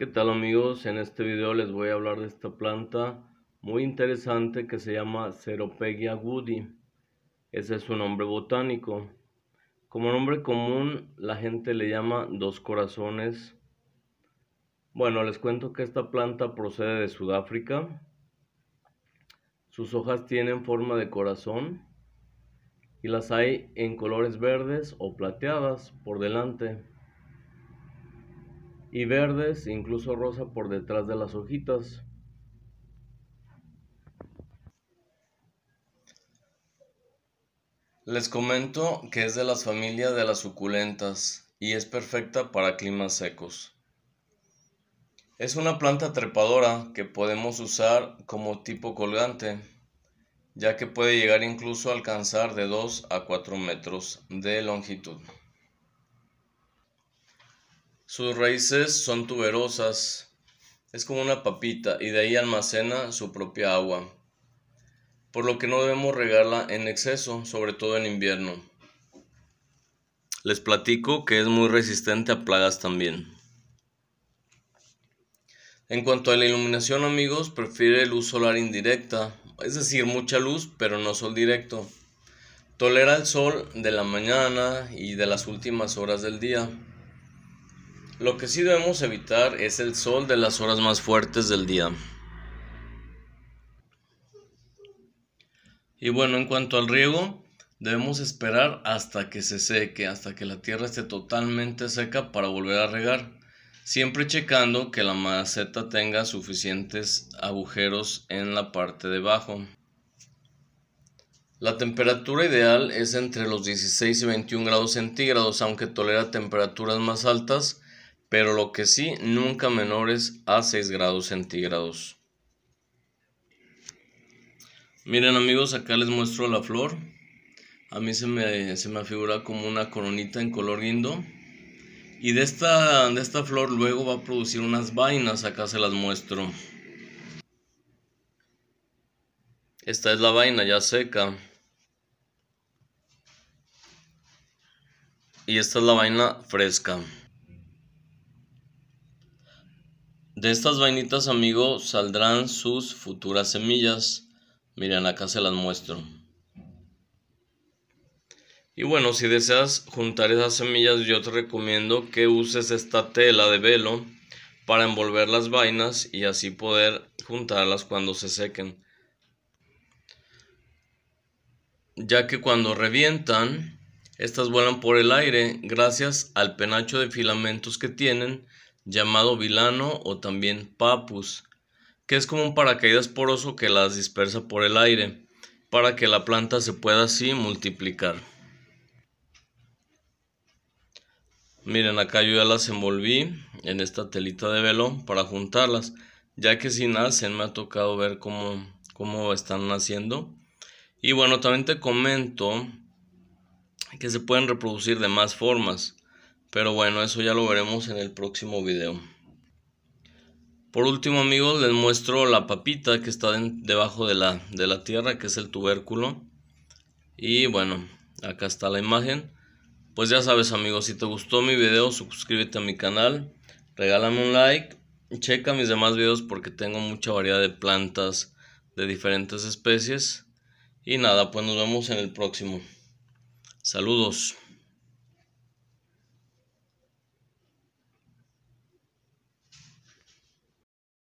¿Qué tal amigos? En este video les voy a hablar de esta planta muy interesante que se llama Ceropegia woody. Ese es su nombre botánico. Como nombre común la gente le llama dos corazones. Bueno, les cuento que esta planta procede de Sudáfrica. Sus hojas tienen forma de corazón y las hay en colores verdes o plateadas por delante y verdes, incluso rosa por detrás de las hojitas. Les comento que es de las familias de las suculentas y es perfecta para climas secos. Es una planta trepadora que podemos usar como tipo colgante, ya que puede llegar incluso a alcanzar de 2 a 4 metros de longitud. Sus raíces son tuberosas, es como una papita y de ahí almacena su propia agua, por lo que no debemos regarla en exceso, sobre todo en invierno. Les platico que es muy resistente a plagas también. En cuanto a la iluminación, amigos, prefiere luz solar indirecta, es decir, mucha luz, pero no sol directo. Tolera el sol de la mañana y de las últimas horas del día. Lo que sí debemos evitar es el sol de las horas más fuertes del día. Y bueno, en cuanto al riego, debemos esperar hasta que se seque, hasta que la tierra esté totalmente seca para volver a regar, siempre checando que la maceta tenga suficientes agujeros en la parte de abajo. La temperatura ideal es entre los 16 y 21 grados centígrados, aunque tolera temperaturas más altas pero lo que sí nunca menores a 6 grados centígrados. Miren amigos, acá les muestro la flor. A mí se me, se me figura como una coronita en color lindo. Y de de esta flor luego va a producir unas vainas, acá se las muestro. Esta es la vaina ya seca. Y esta es la vaina fresca. De estas vainitas, amigo, saldrán sus futuras semillas. Miren, acá se las muestro. Y bueno, si deseas juntar esas semillas, yo te recomiendo que uses esta tela de velo para envolver las vainas y así poder juntarlas cuando se sequen. Ya que cuando revientan, estas vuelan por el aire gracias al penacho de filamentos que tienen llamado vilano o también papus, que es como un paracaídas poroso que las dispersa por el aire, para que la planta se pueda así multiplicar. Miren, acá yo ya las envolví en esta telita de velo para juntarlas, ya que si nacen me ha tocado ver cómo, cómo están naciendo. Y bueno, también te comento que se pueden reproducir de más formas. Pero bueno, eso ya lo veremos en el próximo video. Por último amigos, les muestro la papita que está debajo de la, de la tierra, que es el tubérculo. Y bueno, acá está la imagen. Pues ya sabes amigos, si te gustó mi video, suscríbete a mi canal, regálame un like, checa mis demás videos porque tengo mucha variedad de plantas de diferentes especies. Y nada, pues nos vemos en el próximo. Saludos.